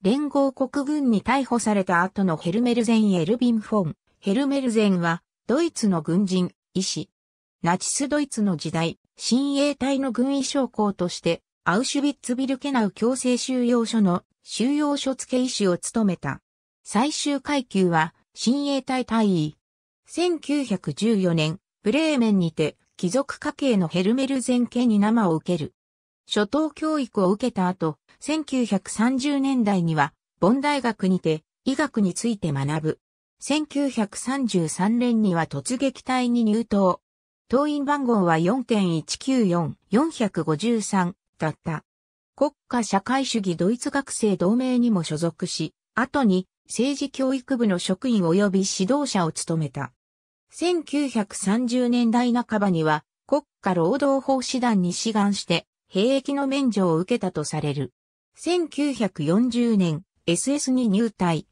連合国軍に逮捕された後のヘルメルゼン・エルビン・フォン。ヘルメルゼンは、ドイツの軍人、医師。ナチスドイツの時代、親衛隊の軍医将校として、アウシュビッツビルケナウ強制収容所の収容所付医師を務めた。最終階級は、親衛隊隊員。1914年、ブレーメンにて、貴族家系のヘルメルゼン家に生を受ける。初等教育を受けた後、1930年代には、ボン大学にて医学について学ぶ。1933年には突撃隊に入党。党員番号は4.194-453だった。国家社会主義ドイツ学生同盟にも所属し、後に政治教育部の職員及び指導者を務めた。1930年代半ばには国家労働法師団に志願して兵役の免除を受けたとされる。1940年、SS に入隊。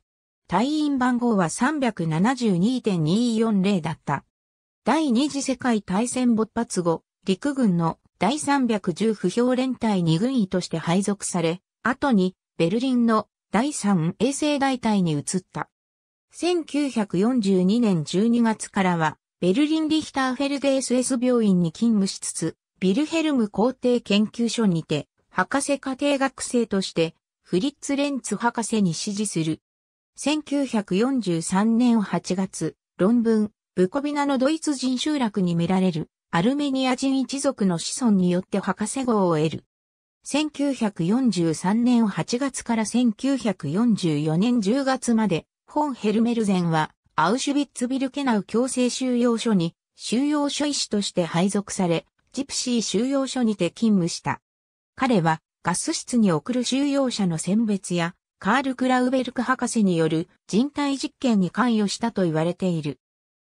隊員番号は372.240だった。第二次世界大戦勃発後、陸軍の第310不評連隊二軍医として配属され、後にベルリンの第3衛星大隊に移った。1942年12月からは、ベルリンリヒターフェルデ SS 病院に勤務しつつ、ビルヘルム皇帝研究所にて、博士課程学生として、フリッツ・レンツ博士に指示する。1943年8月、論文、ブコビナのドイツ人集落に見られる、アルメニア人一族の子孫によって博士号を得る。1943年8月から1944年10月まで、本ン・ヘルメルゼンは、アウシュビッツビルケナウ強制収容所に、収容所医師として配属され、ジプシー収容所にて勤務した。彼はガス室に送る収容者の選別や、カール・クラウベルク博士による人体実験に関与したと言われている。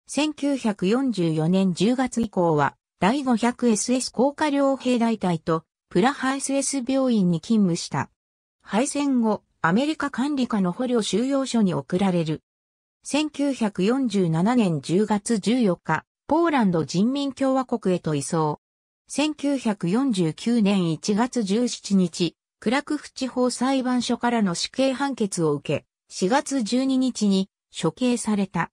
1944年10月以降は、第 500SS 高架両兵大隊とプラハ SS 病院に勤務した。敗戦後、アメリカ管理下の捕虜収容所に送られる。1947年10月14日、ポーランド人民共和国へと移送。1949年1月17日、クラクフ地方裁判所からの死刑判決を受け、4月12日に処刑された。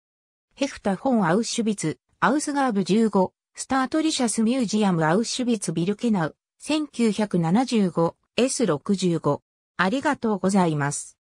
ヘフタ・フォン・アウシュビツ、アウスガーブ15、スタートリシャス・ミュージアム・アウシュビツ・ビルケナウ、1975、S65。ありがとうございます。